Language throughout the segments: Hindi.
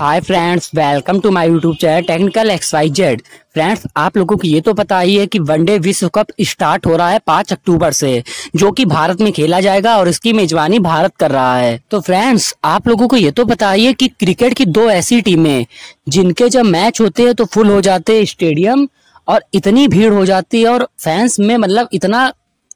hi friends welcome to my YouTube channel technical X Y Z friends आप लोगों को ये तो पता ही है कि वनडे विश्व कप स्टार्ट हो रहा है पांच अक्टूबर से जो कि भारत में खेला जाएगा और इसकी मेजबानी भारत कर रहा है तो फ्रेंड्स आप लोगों को ये तो पता ही है कि क्रिकेट की दो ऐसी टीमें जिनके जब मैच होते हैं तो फुल हो जाते स्टेडियम और इतनी भीड़ हो जाती है और फैंस में मतलब इतना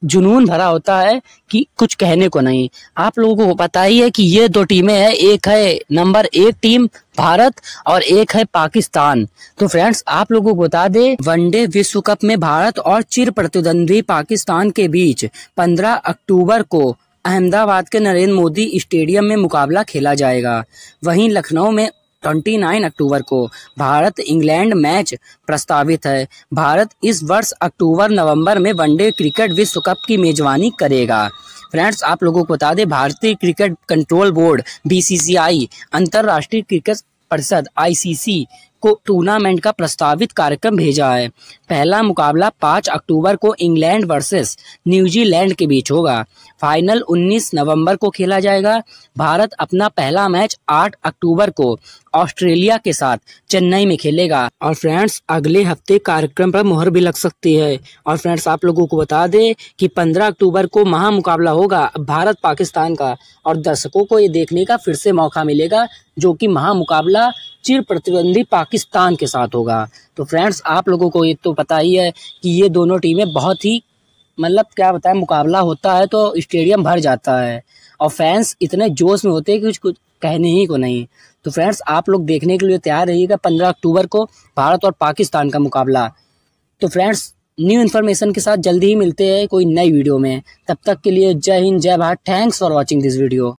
जुनून भरा होता है कि कुछ कहने को नहीं आप लोगों को पता ही है कि ये दो टीमें हैं एक है नंबर एक टीम भारत और एक है पाकिस्तान तो फ्रेंड्स आप लोगों को बता दें वनडे विश्व कप में भारत और चिर प्रतिद्वंदी पाकिस्तान के बीच 15 अक्टूबर को अहमदाबाद के नरेंद्र मोदी स्टेडियम में मुकाबला खेला जाएगा वहीं लखनऊ में 29 अक्टूबर को भारत इंग्लैंड मैच प्रस्तावित है भारत इस वर्ष अक्टूबर नवंबर में वनडे क्रिकेट विश्व कप की मेजबानी करेगा फ्रेंड्स आप लोगों को बता दें भारतीय क्रिकेट कंट्रोल बोर्ड बीसीसीआई अंतर्राष्ट्रीय क्रिकेट परिषद आईसीसी को टूर्नामेंट का प्रस्तावित कार्यक्रम भेजा है पहला मुकाबला 5 अक्टूबर को इंग्लैंड वर्सेस न्यूजीलैंड के बीच होगा फाइनल 19 नवंबर को खेला जाएगा भारत अपना पहला मैच 8 अक्टूबर को ऑस्ट्रेलिया के साथ चेन्नई में खेलेगा और फ्रेंड्स अगले हफ्ते कार्यक्रम पर मोहर भी लग सकती है और फ्रेंड्स आप लोगों को बता दें कि 15 अक्टूबर को महा मुकाबला होगा भारत पाकिस्तान का और दर्शकों को ये देखने का फिर से मौका मिलेगा जो कि महा मुकाबला चिर प्रतिद्वंदी पाकिस्तान के साथ होगा तो फ्रेंड्स आप लोगों को ये तो पता ही है कि ये दोनों टीमें बहुत ही मतलब क्या बताएं मुकाबला होता है तो स्टेडियम भर जाता है और फैंस इतने जोश में होते हैं कि कुछ कुछ कहने ही को नहीं तो फ्रेंड्स आप लोग देखने के लिए तैयार रहिएगा पंद्रह अक्टूबर को भारत और पाकिस्तान का मुकाबला तो फ्रेंड्स न्यू इन्फॉर्मेशन के साथ जल्दी ही मिलते हैं कोई नई वीडियो में तब तक के लिए जय हिंद जय Bharat thanks for watching this video